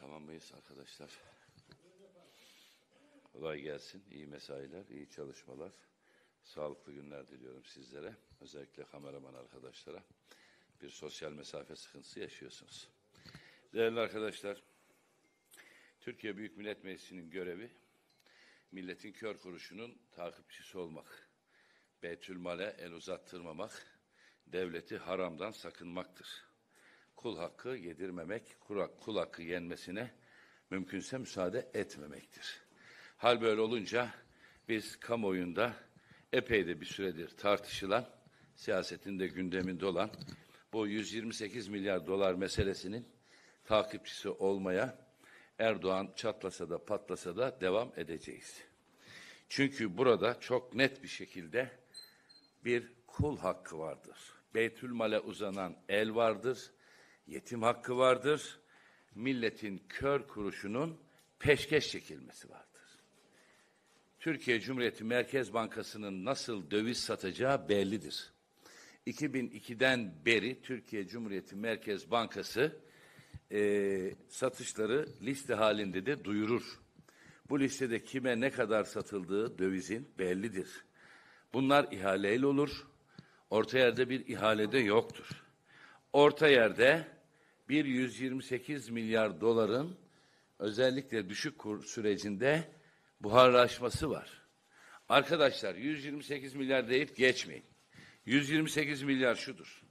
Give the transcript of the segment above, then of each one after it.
Tamam mıyız arkadaşlar? Kolay gelsin, iyi mesailer, iyi çalışmalar. Sağlıklı günler diliyorum sizlere. Özellikle kameraman arkadaşlara. Bir sosyal mesafe sıkıntısı yaşıyorsunuz. Değerli arkadaşlar, Türkiye Büyük Millet Meclisi'nin görevi milletin kör kuruşunun takipçisi olmak. Beytülmale el uzattırmamak, devleti haramdan sakınmaktır kul hakkı yedirmemek, kul hakkı yenmesine mümkünse müsaade etmemektir. Hal böyle olunca biz kamuoyunda epey de bir süredir tartışılan, siyasetinde de gündeminde olan bu 128 milyar dolar meselesinin takipçisi olmaya Erdoğan çatlasa da patlasa da devam edeceğiz. Çünkü burada çok net bir şekilde bir kul hakkı vardır. Beytülmale uzanan el vardır yetim hakkı vardır. Milletin kör kuruşunun peşkeş çekilmesi vardır. Türkiye Cumhuriyeti Merkez Bankası'nın nasıl döviz satacağı bellidir. 2002'den beri Türkiye Cumhuriyeti Merkez Bankası e, satışları liste halinde de duyurur. Bu listede kime ne kadar satıldığı dövizin bellidir. Bunlar ihaleyle olur. Orta yerde bir ihalede yoktur. Orta yerde bir 128 milyar doların özellikle düşük kur sürecinde buharlaşması var. Arkadaşlar 128 milyar deyip geçmeyin. 128 milyar şudur.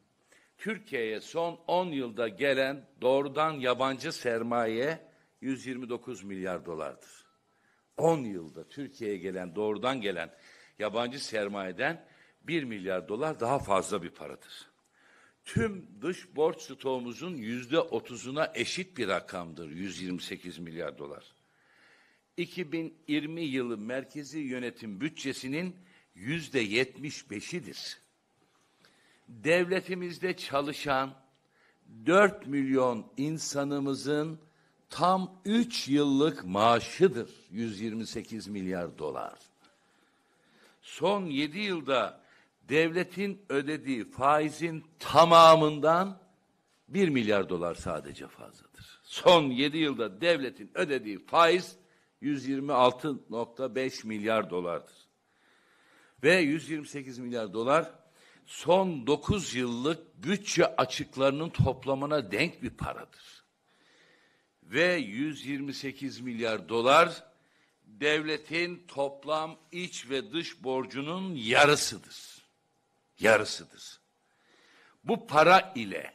Türkiye'ye son 10 yılda gelen doğrudan yabancı sermaye 129 milyar dolardır. 10 yılda Türkiye'ye gelen doğrudan gelen yabancı sermayeden 1 milyar dolar daha fazla bir paradır tüm dış borç stoğumuzun yüzde otuzuna eşit bir rakamdır 128 milyar dolar. 2020 yılı merkezi yönetim bütçesinin yüzde yetmiş beşidir. Devletimizde çalışan dört milyon insanımızın tam üç yıllık maaşıdır 128 milyar dolar. Son yedi yılda devletin ödediği faizin tamamından bir milyar dolar sadece fazladır. Son yedi yılda devletin ödediği faiz 126.5 milyar dolardır. Ve 128 milyar dolar son dokuz yıllık bütçe açıklarının toplamına denk bir paradır. Ve 128 milyar dolar devletin toplam iç ve dış borcunun yarısıdır yarısıdır. Bu para ile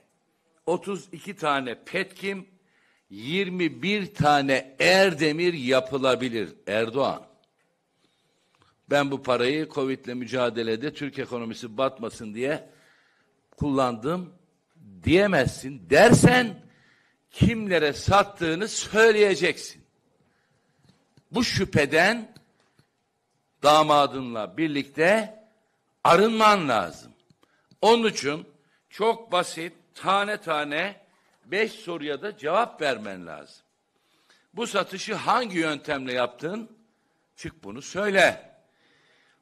32 tane petkim, 21 tane Erdemir yapılabilir Erdoğan. Ben bu parayı Covid'le mücadelede Türk ekonomisi batmasın diye kullandım diyemezsin dersen kimlere sattığını söyleyeceksin. Bu şüpheden damadınla birlikte arınman lazım. Onun için çok basit tane tane beş soruya da cevap vermen lazım. Bu satışı hangi yöntemle yaptın? Çık bunu söyle.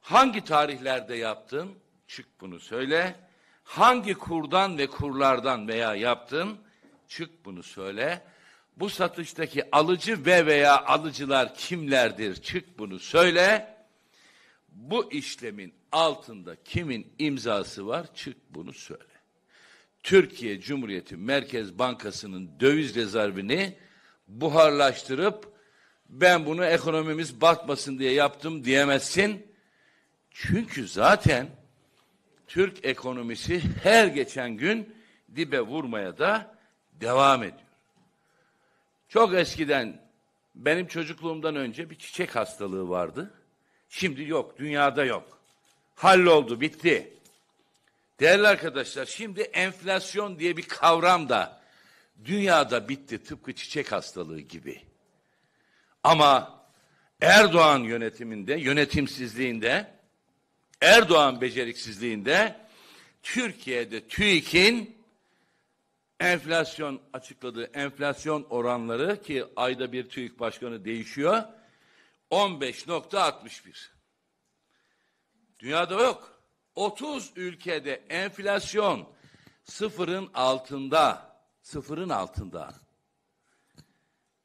Hangi tarihlerde yaptın? Çık bunu söyle. Hangi kurdan ve kurlardan veya yaptın? Çık bunu söyle. Bu satıştaki alıcı ve veya alıcılar kimlerdir? Çık bunu söyle. Bu işlemin altında kimin imzası var çık bunu söyle. Türkiye Cumhuriyeti Merkez Bankası'nın döviz rezervini buharlaştırıp ben bunu ekonomimiz batmasın diye yaptım diyemezsin. Çünkü zaten Türk ekonomisi her geçen gün dibe vurmaya da devam ediyor. Çok eskiden benim çocukluğumdan önce bir çiçek hastalığı vardı. Şimdi yok, dünyada yok halloldu, bitti. Değerli arkadaşlar, şimdi enflasyon diye bir kavram da dünyada bitti tıpkı çiçek hastalığı gibi. Ama Erdoğan yönetiminde, yönetimsizliğinde, Erdoğan beceriksizliğinde Türkiye'de TÜİK'in enflasyon açıkladığı enflasyon oranları ki ayda bir TÜİK başkanı değişiyor 15.61. Dünyada yok. 30 ülkede enflasyon sıfırın altında. Sıfırın altında.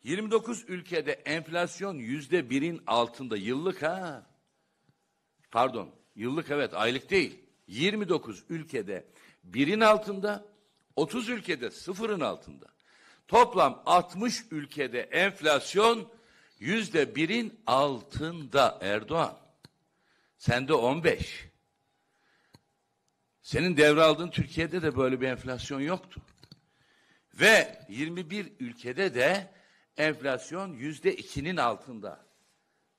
29 ülkede enflasyon yüzde birin altında yıllık ha. Pardon yıllık evet aylık değil. 29 ülkede birin altında 30 ülkede sıfırın altında. Toplam 60 ülkede enflasyon yüzde birin altında Erdoğan. Sende 15. Senin devraldığın Türkiye'de de böyle bir enflasyon yoktu. Ve 21 ülkede de enflasyon yüzde ikinin altında.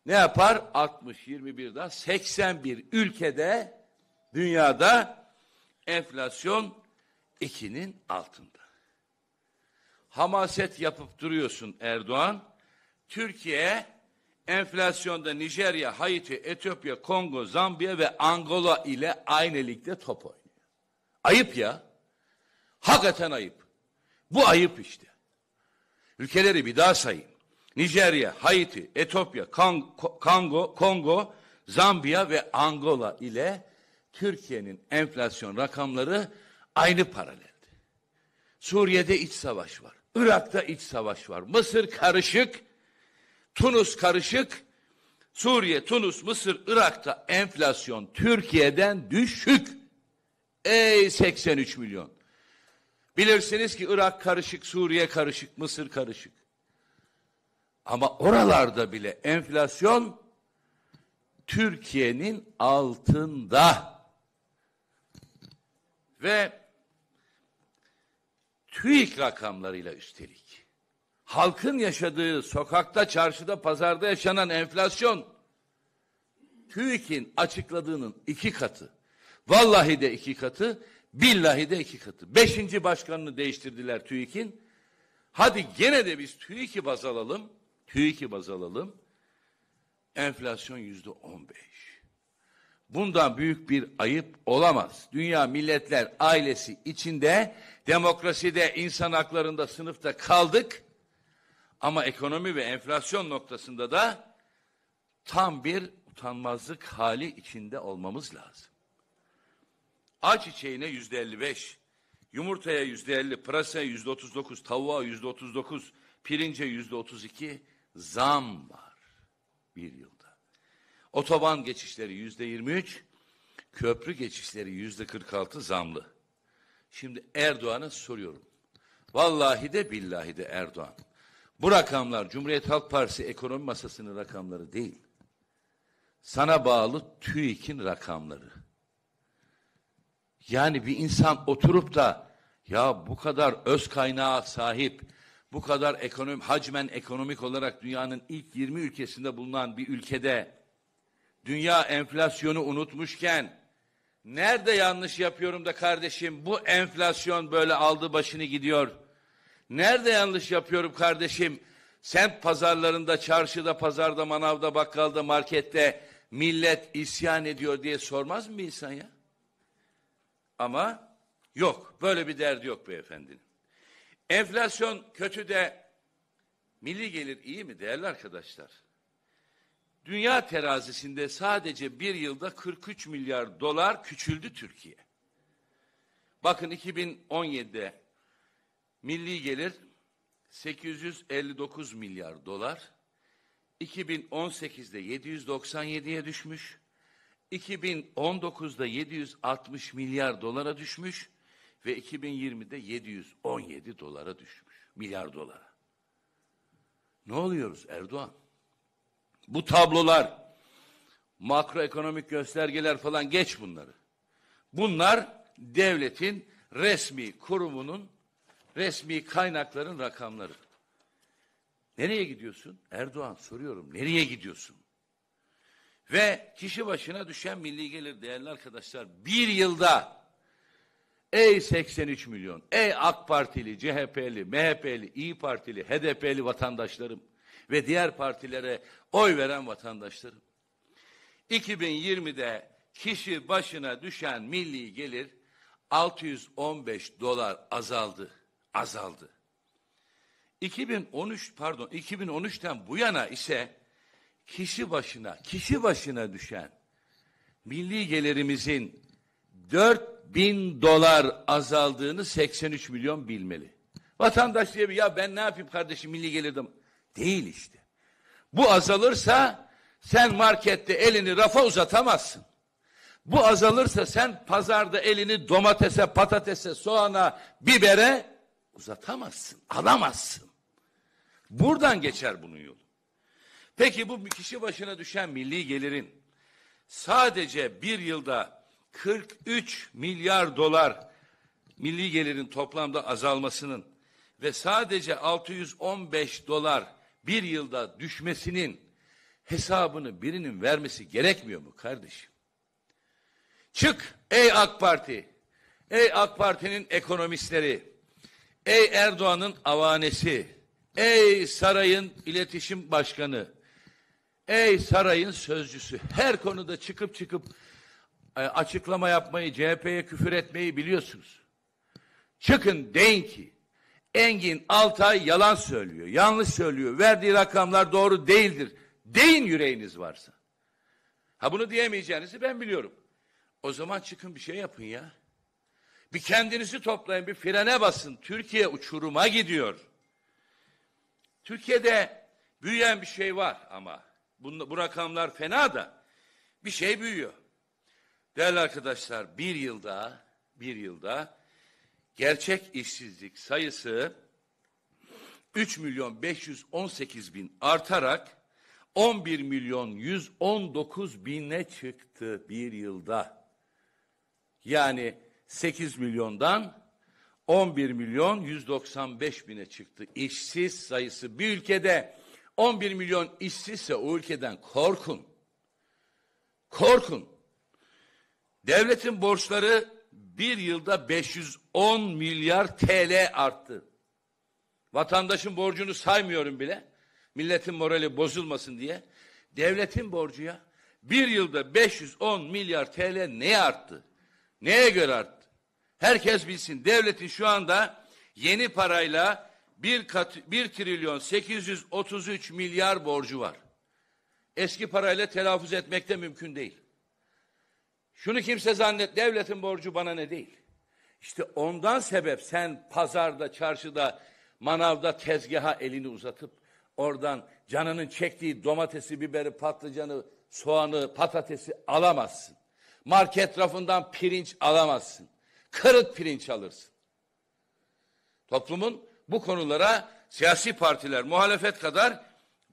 Ne yapar? 60, 21'da 81 ülkede dünyada enflasyon ikinin altında. Hamaset yapıp duruyorsun Erdoğan. Türkiye Enflasyonda Nijerya, Haiti, Etiyopya, Kongo, Zambiya ve Angola ile aynı ligde top oynuyor. Ayıp ya. Hakikaten ayıp. Bu ayıp işte. Ülkeleri bir daha sayayım. Nijerya, Haiti, Etiyopya, Kongo, Kongo, Zambiya ve Angola ile Türkiye'nin enflasyon rakamları aynı paraleldi. Suriye'de iç savaş var. Irak'ta iç savaş var. Mısır karışık. Tunus karışık, Suriye, Tunus, Mısır, Irak'ta enflasyon Türkiye'den düşük. Ey 83 milyon. Bilirsiniz ki Irak karışık, Suriye karışık, Mısır karışık. Ama oralarda bile enflasyon Türkiye'nin altında. Ve TÜİK rakamlarıyla üstelik halkın yaşadığı sokakta, çarşıda, pazarda yaşanan enflasyon TÜİK'in açıkladığının iki katı. Vallahi de iki katı, billahi de iki katı. Beşinci başkanını değiştirdiler TÜİK'in. Hadi gene de biz TÜİK'i baz alalım. TÜİK'i baz alalım. Enflasyon yüzde on beş. Bundan büyük bir ayıp olamaz. Dünya milletler ailesi içinde, demokraside, insan haklarında, sınıfta kaldık. Ama ekonomi ve enflasyon noktasında da tam bir utanmazlık hali içinde olmamız lazım. A çiçeğine yüzde 55, yumurtaya yüzde 50, pırasaya yüzde 39, tavuğa yüzde 39, pirince yüzde 32 zam var bir yılda. Otoban geçişleri yüzde 23, köprü geçişleri yüzde 46 zamlı. Şimdi Erdoğan'a soruyorum. Vallahi de billahi de Erdoğan. Bu rakamlar Cumhuriyet Halk Partisi ekonomi masasının rakamları değil. Sana bağlı TÜİK'in rakamları. Yani bir insan oturup da ya bu kadar öz kaynağa sahip, bu kadar ekonomi, hacmen ekonomik olarak dünyanın ilk 20 ülkesinde bulunan bir ülkede dünya enflasyonu unutmuşken nerede yanlış yapıyorum da kardeşim bu enflasyon böyle aldı başını gidiyor.'' Nerede yanlış yapıyorum kardeşim? Semt pazarlarında, çarşıda, pazarda, manavda, bakkalda, markette millet isyan ediyor diye sormaz mı bir insan ya? Ama yok. Böyle bir derdi yok beyefendinin. Enflasyon kötü de milli gelir iyi mi değerli arkadaşlar? Dünya terazisinde sadece bir yılda 43 milyar dolar küçüldü Türkiye. Bakın 2017'de Milli gelir 859 milyar dolar. 2018'de 797'ye düşmüş. 2019'da 760 milyar dolara düşmüş ve 2020'de 717 dolara düşmüş. Milyar dolara. Ne oluyoruz Erdoğan? Bu tablolar, makroekonomik göstergeler falan geç bunları. Bunlar devletin resmi kurumunun resmi kaynakların rakamları. Nereye gidiyorsun? Erdoğan soruyorum nereye gidiyorsun? Ve kişi başına düşen milli gelir değerli arkadaşlar bir yılda ey 83 milyon, ey AK Partili, CHP'li, MHP'li, İyi Partili, HDP'li vatandaşlarım ve diğer partilere oy veren vatandaşlarım. 2020'de kişi başına düşen milli gelir 615 dolar azaldı azaldı. 2013 pardon 2013'ten bu yana ise kişi başına kişi başına düşen milli gelirimizin 4 bin dolar azaldığını 83 milyon bilmeli. Vatandaş diye bir ya ben ne yapayım kardeşim milli gelirdim. Değil işte. Bu azalırsa sen markette elini rafa uzatamazsın. Bu azalırsa sen pazarda elini domatese, patatese, soğana, bibere uzatamazsın, alamazsın. Buradan geçer bunun yolu. Peki bu kişi başına düşen milli gelirin sadece bir yılda 43 milyar dolar milli gelirin toplamda azalmasının ve sadece 615 dolar bir yılda düşmesinin hesabını birinin vermesi gerekmiyor mu kardeşim? Çık ey AK Parti, ey AK Parti'nin ekonomistleri, Ey Erdoğan'ın avanesi, ey sarayın iletişim başkanı, ey sarayın sözcüsü her konuda çıkıp çıkıp e, açıklama yapmayı, CHP'ye küfür etmeyi biliyorsunuz. Çıkın deyin ki Engin Altay yalan söylüyor, yanlış söylüyor, verdiği rakamlar doğru değildir. Deyin yüreğiniz varsa. Ha bunu diyemeyeceğinizi ben biliyorum. O zaman çıkın bir şey yapın ya. Bir kendinizi toplayın, bir frene basın. Türkiye uçuruma gidiyor. Türkiye'de büyüyen bir şey var ama. Bu, bu rakamlar fena da bir şey büyüyor. Değerli arkadaşlar bir yılda bir yılda gerçek işsizlik sayısı 3 milyon 518 bin artarak 11 milyon 119 bine çıktı bir yılda. Yani 8 milyondan 11 milyon 195 bine çıktı. İşsiz sayısı bir ülkede 11 milyon işsizse o ülkeden korkun. Korkun. Devletin borçları bir yılda 510 milyar TL arttı. Vatandaşın borcunu saymıyorum bile. Milletin morali bozulmasın diye. Devletin borcu ya. Bir yılda 510 milyar TL ne arttı? Neye göre arttı? herkes bilsin. Devletin şu anda yeni parayla 1, kat, 1 trilyon 833 milyar borcu var. Eski parayla telaffuz etmek de mümkün değil. Şunu kimse zannet devletin borcu bana ne değil. İşte ondan sebep sen pazarda, çarşıda, manavda tezgaha elini uzatıp oradan canının çektiği domatesi, biberi, patlıcanı, soğanı, patatesi alamazsın. Market rafından pirinç alamazsın kırık pirinç alırsın. Toplumun bu konulara siyasi partiler, muhalefet kadar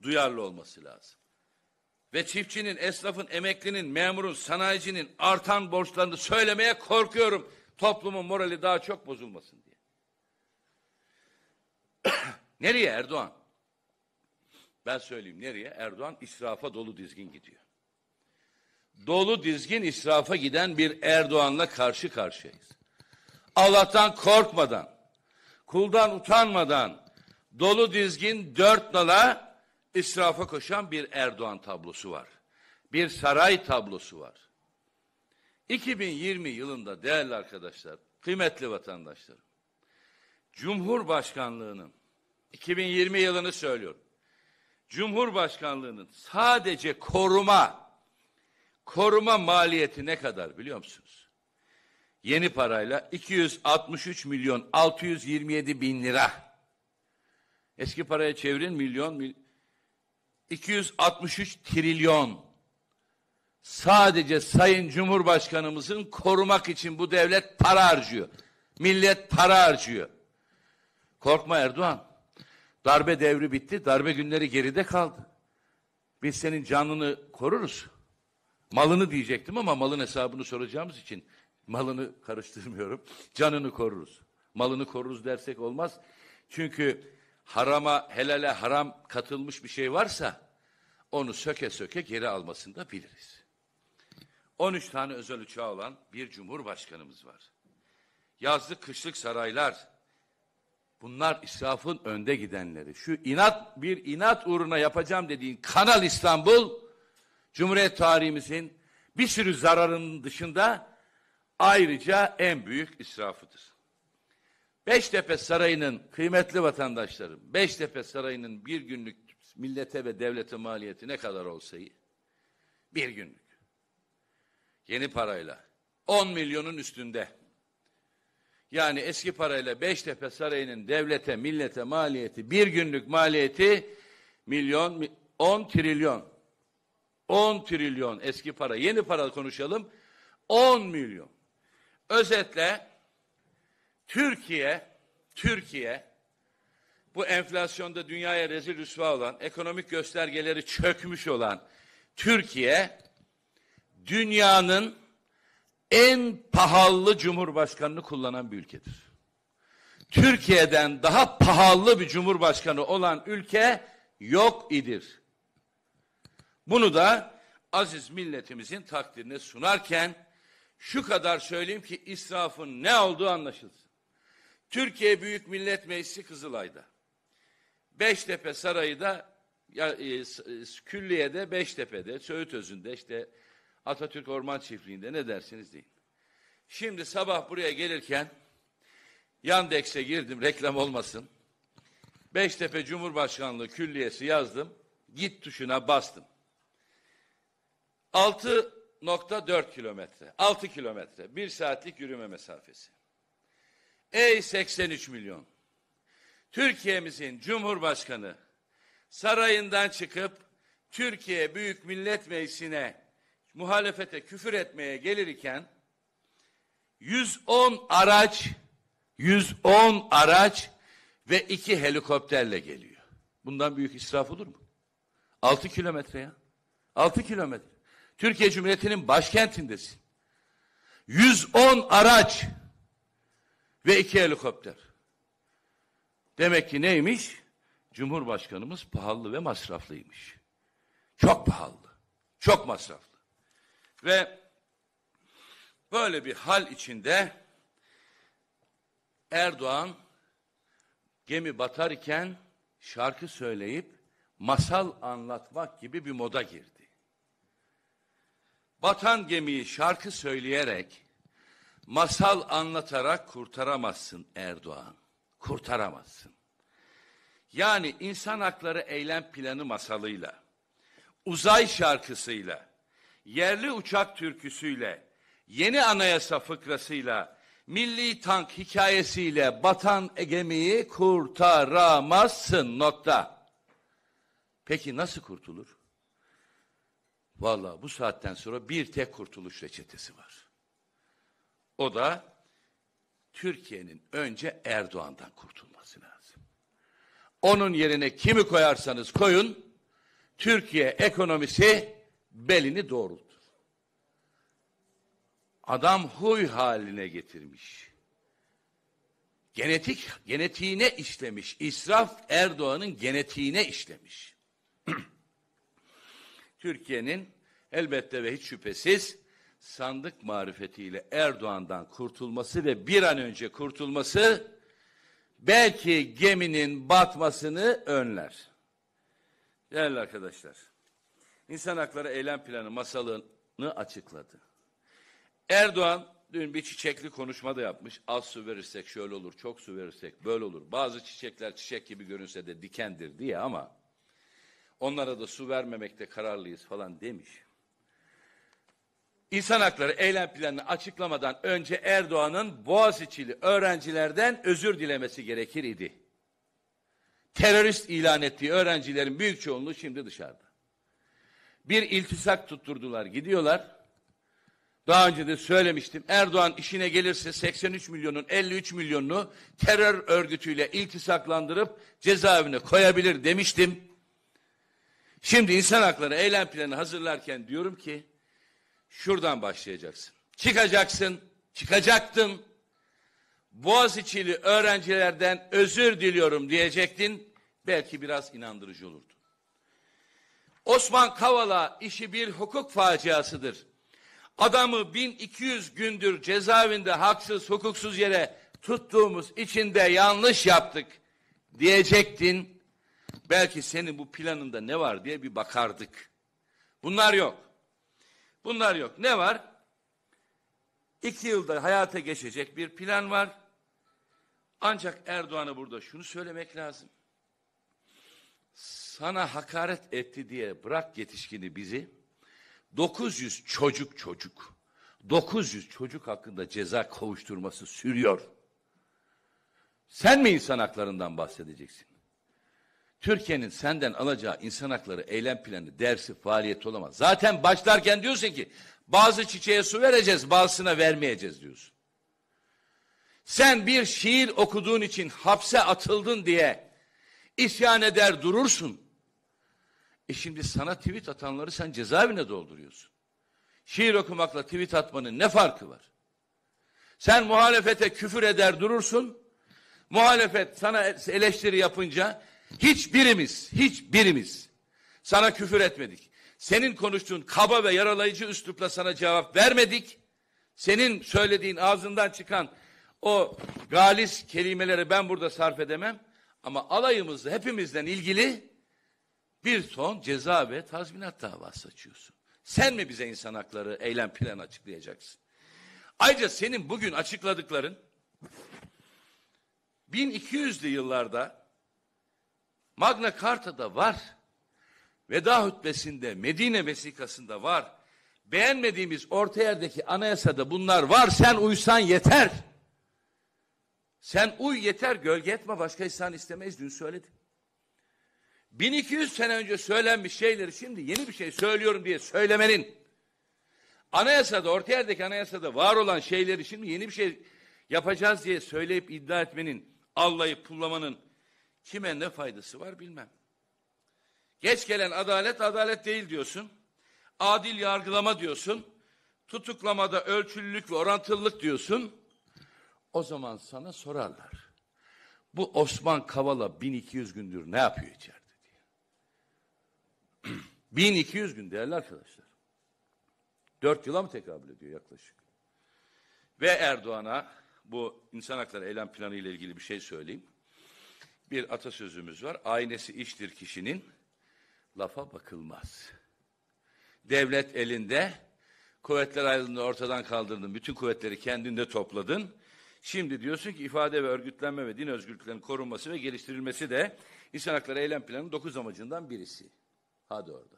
duyarlı olması lazım. Ve çiftçinin, esnafın, emeklinin, memurun, sanayicinin artan borçlarını söylemeye korkuyorum. Toplumun morali daha çok bozulmasın diye. nereye Erdoğan? Ben söyleyeyim nereye? Erdoğan israfa dolu dizgin gidiyor. Dolu dizgin israfa giden bir Erdoğan'la karşı karşıyayız. Allah'tan korkmadan, kuldan utanmadan dolu dizgin dört nala israfa koşan bir Erdoğan tablosu var. Bir saray tablosu var. 2020 yılında değerli arkadaşlar, kıymetli vatandaşlarım, Cumhurbaşkanlığının 2020 yılını söylüyorum. Cumhurbaşkanlığının sadece koruma koruma maliyeti ne kadar biliyor musunuz? yeni parayla 263 milyon 627 bin lira. Eski paraya çevirin milyon, mil, 263 trilyon. Sadece Sayın Cumhurbaşkanımızın korumak için bu devlet para harcıyor. Millet para harcıyor. Korkma Erdoğan. Darbe devri bitti, darbe günleri geride kaldı. Biz senin canını koruruz. Malını diyecektim ama malın hesabını soracağımız için Malını karıştırmıyorum. Canını koruruz. Malını koruruz dersek olmaz. Çünkü harama, helale haram katılmış bir şey varsa onu söke söke geri almasını da biliriz. 13 tane özel uçağı olan bir cumhurbaşkanımız var. Yazlık kışlık saraylar, bunlar israfın önde gidenleri. Şu inat bir inat uğruna yapacağım dediğin Kanal İstanbul, Cumhuriyet tarihimizin bir sürü zararının dışında ayrıca en büyük israfıdır. Beştepe Sarayı'nın kıymetli vatandaşlarım, Beştepe Sarayı'nın bir günlük millete ve devlete maliyeti ne kadar olsayı? Bir günlük. Yeni parayla. 10 milyonun üstünde. Yani eski parayla Beştepe Sarayı'nın devlete, millete maliyeti, bir günlük maliyeti milyon, 10 trilyon. 10 trilyon eski para. Yeni para konuşalım. 10 milyon. Özetle Türkiye, Türkiye bu enflasyonda dünyaya rezil rüsva olan, ekonomik göstergeleri çökmüş olan Türkiye dünyanın en pahalı cumhurbaşkanını kullanan bir ülkedir. Türkiye'den daha pahalı bir cumhurbaşkanı olan ülke yok idir. Bunu da aziz milletimizin takdirine sunarken şu kadar söyleyeyim ki israfın ne olduğu anlaşılsın. Türkiye Büyük Millet Meclisi Kızılay'da. Beştepe Sarayı'da ya, e, e Külliye'de, Beştepe'de, Söğütözü'nde işte Atatürk Orman Çiftliği'nde ne dersiniz deyin. Şimdi sabah buraya gelirken Yandex'e girdim reklam olmasın. Beştepe Cumhurbaşkanlığı Külliyesi yazdım. Git tuşuna bastım. Altı nokta dört kilometre, altı kilometre, bir saatlik yürüme mesafesi. Ey 83 milyon! Türkiye'mizin Cumhurbaşkanı sarayından çıkıp Türkiye Büyük Millet Meclisi'ne muhalefete küfür etmeye gelir 110 araç 110 araç ve iki helikopterle geliyor. Bundan büyük israf olur mu? 6 kilometre ya. 6 kilometre. Türkiye Cumhuriyeti'nin başkentindesin. 110 araç ve iki helikopter. Demek ki neymiş? Cumhurbaşkanımız pahalı ve masraflıymış. Çok pahalı. Çok masraflı. Ve böyle bir hal içinde Erdoğan gemi batar şarkı söyleyip masal anlatmak gibi bir moda girdi. Batan gemiyi şarkı söyleyerek, masal anlatarak kurtaramazsın Erdoğan. Kurtaramazsın. Yani insan hakları eylem planı masalıyla, uzay şarkısıyla, yerli uçak türküsüyle, yeni anayasa fıkrasıyla, milli tank hikayesiyle batan gemiyi kurtaramazsın nokta. Peki nasıl kurtulur? Valla bu saatten sonra bir tek kurtuluş reçetesi var. O da Türkiye'nin önce Erdoğan'dan kurtulması lazım. Onun yerine kimi koyarsanız koyun, Türkiye ekonomisi belini doğrultur. Adam huy haline getirmiş. Genetik genetiğine işlemiş. İsraf Erdoğan'ın genetiğine işlemiş. Türkiye'nin elbette ve hiç şüphesiz sandık marifetiyle Erdoğan'dan kurtulması ve bir an önce kurtulması belki geminin batmasını önler. Değerli arkadaşlar, İnsan Hakları Eylem Planı masalını açıkladı. Erdoğan dün bir çiçekli konuşma da yapmış. Az su verirsek şöyle olur, çok su verirsek böyle olur. Bazı çiçekler çiçek gibi görünse de dikendir diye ama onlara da su vermemekte kararlıyız falan demiş. İnsan hakları eylem planını açıklamadan önce Erdoğan'ın Boğaziçi'li öğrencilerden özür dilemesi gerekir idi. Terörist ilan ettiği öğrencilerin büyük çoğunluğu şimdi dışarıda. Bir iltisak tutturdular, gidiyorlar. Daha önce de söylemiştim. Erdoğan işine gelirse 83 milyonun 53 milyonunu terör örgütüyle iltisaklandırıp cezaevine koyabilir demiştim. Şimdi insan hakları eylem planı hazırlarken diyorum ki şuradan başlayacaksın. Çıkacaksın, çıkacaktın. Boğaziçi'li öğrencilerden özür diliyorum diyecektin. Belki biraz inandırıcı olurdu. Osman Kavala işi bir hukuk faciasıdır. Adamı 1200 gündür cezaevinde haksız hukuksuz yere tuttuğumuz için de yanlış yaptık diyecektin Belki senin bu planında ne var diye bir bakardık. Bunlar yok. Bunlar yok. Ne var? İki yılda hayata geçecek bir plan var. Ancak Erdoğan'a burada şunu söylemek lazım. Sana hakaret etti diye bırak yetişkini bizi. 900 çocuk çocuk. 900 çocuk hakkında ceza kovuşturması sürüyor. Sen mi insan haklarından bahsedeceksin? Türkiye'nin senden alacağı insan hakları eylem planı, dersi, faaliyet olamaz. Zaten başlarken diyorsun ki bazı çiçeğe su vereceğiz, bazısına vermeyeceğiz diyorsun. Sen bir şiir okuduğun için hapse atıldın diye isyan eder durursun. E şimdi sana tweet atanları sen cezaevine dolduruyorsun. Şiir okumakla tweet atmanın ne farkı var? Sen muhalefete küfür eder durursun. Muhalefet sana eleştiri yapınca Hiçbirimiz, hiçbirimiz sana küfür etmedik. Senin konuştuğun kaba ve yaralayıcı üslupla sana cevap vermedik. Senin söylediğin ağzından çıkan o galis kelimeleri ben burada sarf edemem. Ama alayımızla hepimizden ilgili bir son ceza ve tazminat davası açıyorsun. Sen mi bize insan hakları eylem planı açıklayacaksın? Ayrıca senin bugün açıkladıkların 1200'lü yıllarda Magna Carta'da var. Veda hutbesinde, Medine vesikasında var. Beğenmediğimiz orta yerdeki anayasada bunlar var. Sen uysan yeter. Sen uy yeter, gölge etme. Başka insan istemeyiz. Dün söyledim. 1200 sene önce söylenmiş şeyleri şimdi yeni bir şey söylüyorum diye söylemenin anayasada, orta yerdeki anayasada var olan şeyleri şimdi yeni bir şey yapacağız diye söyleyip iddia etmenin, Allah'ı pullamanın Kime ne faydası var bilmem. Geç gelen adalet adalet değil diyorsun. Adil yargılama diyorsun. Tutuklamada ölçülülük ve orantılılık diyorsun. O zaman sana sorarlar. Bu Osman Kavala 1200 gündür ne yapıyor içeride diye. 1200 gün değerli arkadaşlar. 4 yıla mı tekabül ediyor yaklaşık? Ve Erdoğan'a bu insan hakları eylem planı ile ilgili bir şey söyleyeyim bir atasözümüz var. Aynesi iştir kişinin, lafa bakılmaz. Devlet elinde, kuvvetler ayrılığını ortadan kaldırdın, bütün kuvvetleri kendinde topladın. Şimdi diyorsun ki ifade ve örgütlenme ve din özgürlüklerinin korunması ve geliştirilmesi de insan Hakları Eylem Planı'nın dokuz amacından birisi. Hadi orada.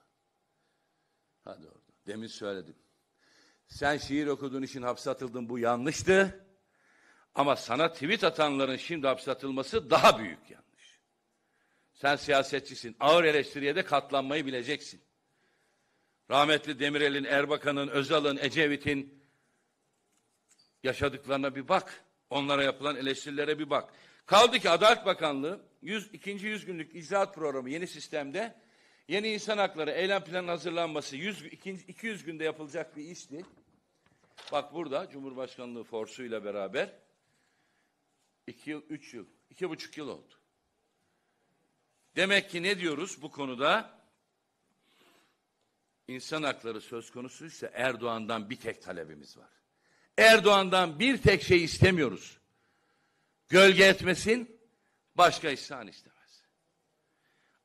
Hadi orada. Demin söyledim. Sen şiir okuduğun için hapse atıldın bu yanlıştı. Ama sana tweet atanların şimdi hapse atılması daha büyük yanlış. Sen siyasetçisin. Ağır eleştiriye de katlanmayı bileceksin. Rahmetli Demirel'in, Erbakan'ın, Özal'ın, Ecevit'in yaşadıklarına bir bak. Onlara yapılan eleştirilere bir bak. Kaldı ki Adalet Bakanlığı 100, ikinci 100 günlük icraat programı yeni sistemde yeni insan hakları eylem planı hazırlanması 100, 200 günde yapılacak bir işti. Bak burada Cumhurbaşkanlığı forsuyla beraber İki yıl, üç yıl, iki buçuk yıl oldu. Demek ki ne diyoruz bu konuda? İnsan hakları söz konusuysa Erdoğan'dan bir tek talebimiz var. Erdoğan'dan bir tek şey istemiyoruz. Gölge etmesin, başka ihsan istemez.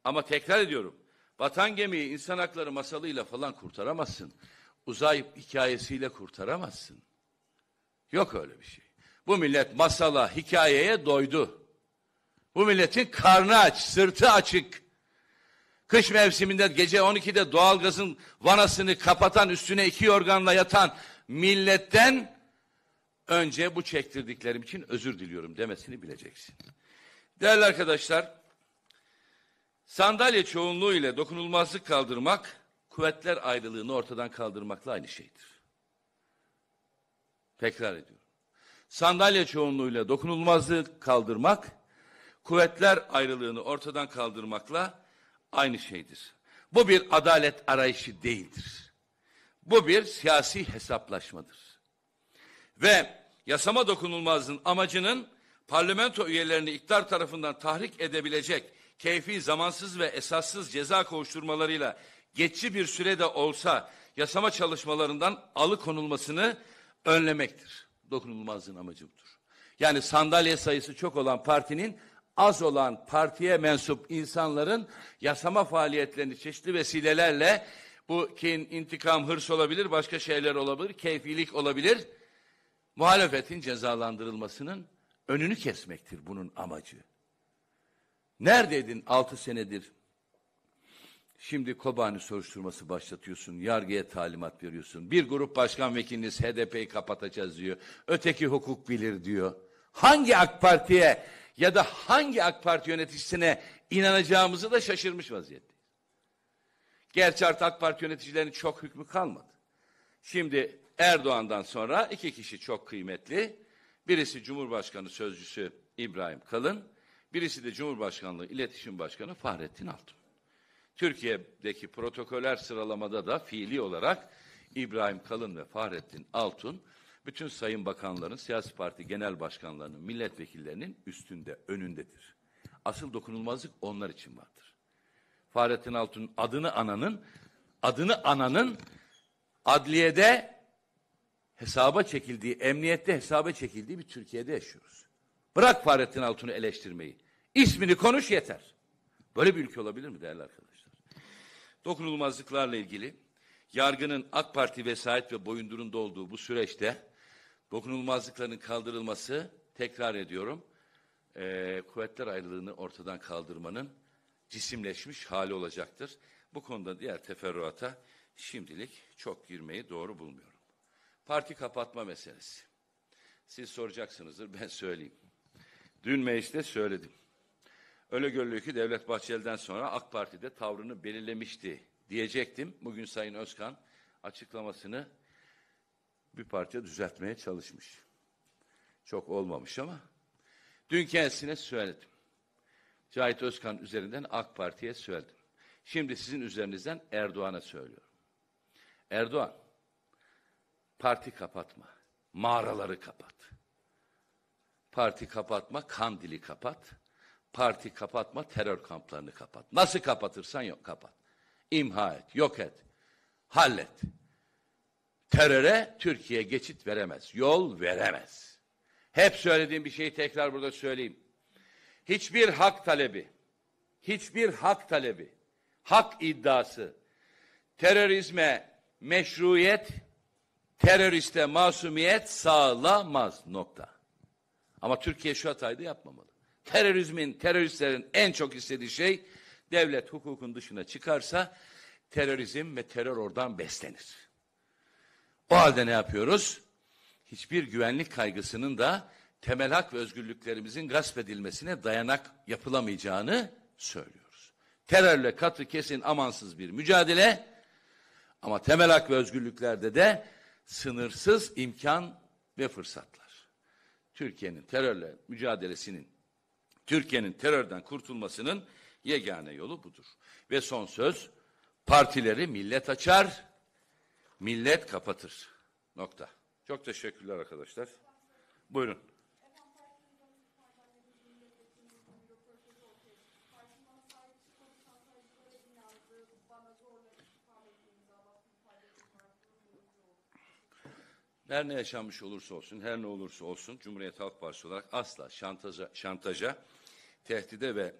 Ama tekrar ediyorum, vatan gemiyi insan hakları masalıyla falan kurtaramazsın. Uzay hikayesiyle kurtaramazsın. Yok öyle bir şey. Bu millet masala, hikayeye doydu. Bu milletin karnı aç, sırtı açık. Kış mevsiminde gece 12'de doğalgazın vanasını kapatan, üstüne iki yorganla yatan milletten önce bu çektirdiklerim için özür diliyorum demesini bileceksin. Değerli arkadaşlar, sandalye çoğunluğu ile dokunulmazlık kaldırmak, kuvvetler ayrılığını ortadan kaldırmakla aynı şeydir. Tekrar ediyorum sandalye çoğunluğuyla dokunulmazlığı kaldırmak, kuvvetler ayrılığını ortadan kaldırmakla aynı şeydir. Bu bir adalet arayışı değildir. Bu bir siyasi hesaplaşmadır. Ve yasama dokunulmazlığın amacının parlamento üyelerini iktidar tarafından tahrik edebilecek keyfi, zamansız ve esassız ceza kovuşturmalarıyla geçici bir sürede olsa yasama çalışmalarından alıkonulmasını önlemektir dokunulmazlığın amacı budur. Yani sandalye sayısı çok olan partinin az olan partiye mensup insanların yasama faaliyetlerini çeşitli vesilelerle bu kin, intikam, hırs olabilir, başka şeyler olabilir, keyfilik olabilir. Muhalefetin cezalandırılmasının önünü kesmektir bunun amacı. Neredeydin altı senedir Şimdi Kobani soruşturması başlatıyorsun, yargıya talimat veriyorsun. Bir grup başkan vekiliniz HDP'yi kapatacağız diyor. Öteki hukuk bilir diyor. Hangi AK Parti'ye ya da hangi AK Parti yöneticisine inanacağımızı da şaşırmış vaziyette. Gerçi artık AK Parti yöneticilerinin çok hükmü kalmadı. Şimdi Erdoğan'dan sonra iki kişi çok kıymetli. Birisi Cumhurbaşkanı Sözcüsü İbrahim Kalın, birisi de Cumhurbaşkanlığı İletişim Başkanı Fahrettin Altun. Türkiye'deki protokoller sıralamada da fiili olarak İbrahim Kalın ve Fahrettin Altun bütün sayın bakanların, siyasi parti genel başkanlarının, milletvekillerinin üstünde, önündedir. Asıl dokunulmazlık onlar için vardır. Fahrettin Altun adını ananın, adını ananın adliyede hesaba çekildiği, emniyette hesaba çekildiği bir Türkiye'de yaşıyoruz. Bırak Fahrettin Altun'u eleştirmeyi. İsmini konuş yeter. Böyle bir ülke olabilir mi değerli arkadaşlar? Dokunulmazlıklarla ilgili yargının AK Parti vesayet ve boyundurunda olduğu bu süreçte dokunulmazlıkların kaldırılması tekrar ediyorum e, kuvvetler ayrılığını ortadan kaldırmanın cisimleşmiş hali olacaktır. Bu konuda diğer teferruata şimdilik çok girmeyi doğru bulmuyorum. Parti kapatma meselesi. Siz soracaksınızdır ben söyleyeyim. Dün mecliste söyledim. Öyle görülüyor ki Devlet Bahçeli'den sonra AK Parti de tavrını belirlemişti diyecektim. Bugün Sayın Özkan açıklamasını bir parça düzeltmeye çalışmış. Çok olmamış ama dün kendisine söyledim. Cahit Özkan üzerinden AK Parti'ye söyledim. Şimdi sizin üzerinizden Erdoğan'a söylüyorum. Erdoğan, parti kapatma, mağaraları kapat. Parti kapatma, kandili kapat. Parti kapatma, terör kamplarını kapat. Nasıl kapatırsan yok kapat. İmha et, yok et. Hallet. Teröre Türkiye geçit veremez. Yol veremez. Hep söylediğim bir şeyi tekrar burada söyleyeyim. Hiçbir hak talebi, hiçbir hak talebi, hak iddiası, terörizme meşruiyet, teröriste masumiyet sağlamaz nokta. Ama Türkiye şu hatayı da yapmamalı terörizmin, teröristlerin en çok istediği şey devlet hukukun dışına çıkarsa terörizm ve terör oradan beslenir. O halde ne yapıyoruz? Hiçbir güvenlik kaygısının da temel hak ve özgürlüklerimizin gasp edilmesine dayanak yapılamayacağını söylüyoruz. Terörle katı kesin amansız bir mücadele ama temel hak ve özgürlüklerde de sınırsız imkan ve fırsatlar. Türkiye'nin terörle mücadelesinin Türkiye'nin terörden kurtulmasının yegane yolu budur. Ve son söz partileri millet açar, millet kapatır. Nokta. Çok teşekkürler arkadaşlar. Buyurun. Her ne yaşanmış olursa olsun, her ne olursa olsun Cumhuriyet Halk Partisi olarak asla şantaja, şantaja tehdide ve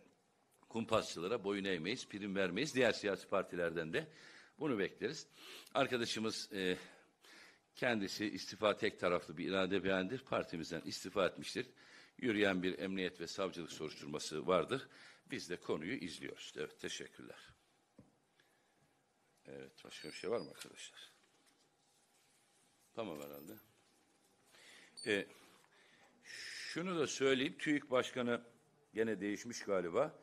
kumpasçılara boyun eğmeyiz, prim vermeyiz. Diğer siyasi partilerden de bunu bekleriz. Arkadaşımız e, kendisi istifa tek taraflı bir irade beğendir. Partimizden istifa etmiştir. Yürüyen bir emniyet ve savcılık soruşturması vardır. Biz de konuyu izliyoruz. Evet, teşekkürler. Evet, başka bir şey var mı arkadaşlar? Tamam herhalde. E, şunu da söyleyeyim. TÜİK Başkanı Gene değişmiş galiba.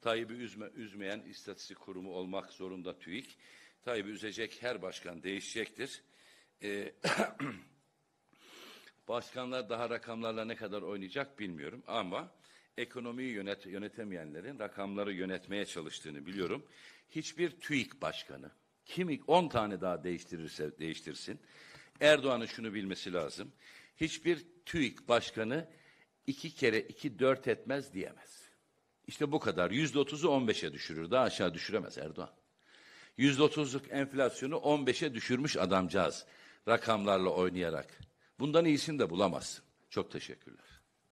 Tayyip'i üzme, üzmeyen istatistik kurumu olmak zorunda TÜİK. Tayyip'i üzecek her başkan değişecektir. Ee, başkanlar daha rakamlarla ne kadar oynayacak bilmiyorum ama ekonomiyi yönet, yönetemeyenlerin rakamları yönetmeye çalıştığını biliyorum. Hiçbir TÜİK başkanı kimi 10 tane daha değiştirirse değiştirsin. Erdoğan'ın şunu bilmesi lazım. Hiçbir TÜİK başkanı iki kere iki dört etmez diyemez. İşte bu kadar. Yüzde otuzu on beşe düşürür. Daha aşağı düşüremez Erdoğan. Yüzde otuzluk enflasyonu on beşe düşürmüş adamcağız. Rakamlarla oynayarak. Bundan iyisini de bulamazsın. Çok teşekkürler.